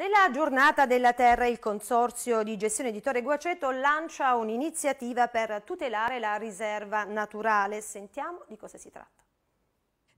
Nella giornata della terra il Consorzio di gestione di Torre Guaceto lancia un'iniziativa per tutelare la riserva naturale. Sentiamo di cosa si tratta.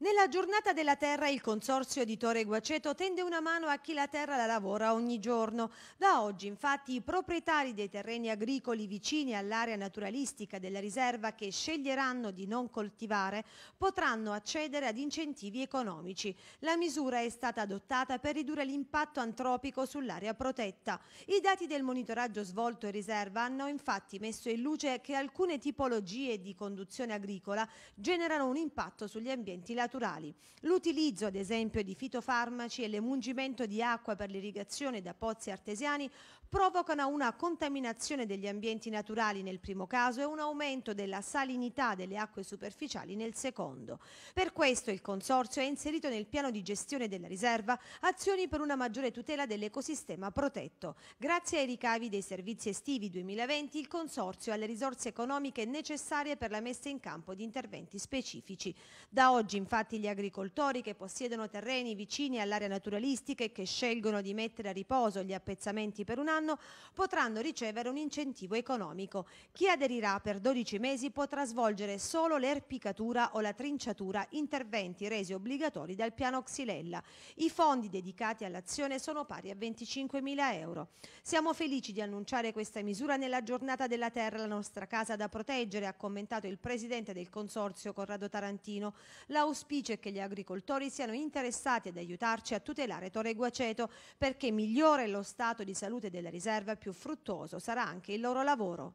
Nella giornata della terra il Consorzio Editore Guaceto tende una mano a chi la terra la lavora ogni giorno. Da oggi infatti i proprietari dei terreni agricoli vicini all'area naturalistica della riserva che sceglieranno di non coltivare potranno accedere ad incentivi economici. La misura è stata adottata per ridurre l'impatto antropico sull'area protetta. I dati del monitoraggio svolto in riserva hanno infatti messo in luce che alcune tipologie di conduzione agricola generano un impatto sugli ambienti naturali naturali. L'utilizzo, ad esempio, di fitofarmaci e l'emungimento di acqua per l'irrigazione da pozzi artesiani provocano una contaminazione degli ambienti naturali nel primo caso e un aumento della salinità delle acque superficiali nel secondo. Per questo il Consorzio ha inserito nel piano di gestione della riserva azioni per una maggiore tutela dell'ecosistema protetto. Grazie ai ricavi dei servizi estivi 2020 il Consorzio ha le risorse economiche necessarie per la messa in campo di interventi specifici. Da oggi infatti infatti gli agricoltori che possiedono terreni vicini all'area naturalistica e che scelgono di mettere a riposo gli appezzamenti per un anno potranno ricevere un incentivo economico. Chi aderirà per 12 mesi potrà svolgere solo l'erpicatura o la trinciatura, interventi resi obbligatori dal piano Xilella. I fondi dedicati all'azione sono pari a 25.000 euro. Siamo felici di annunciare questa misura nella giornata della terra, la nostra casa da proteggere, ha commentato il presidente del consorzio Corrado Tarantino. L'auspicio L'auspicio è che gli agricoltori siano interessati ad aiutarci a tutelare Torre Aceto perché migliore lo stato di salute della riserva più fruttuoso sarà anche il loro lavoro.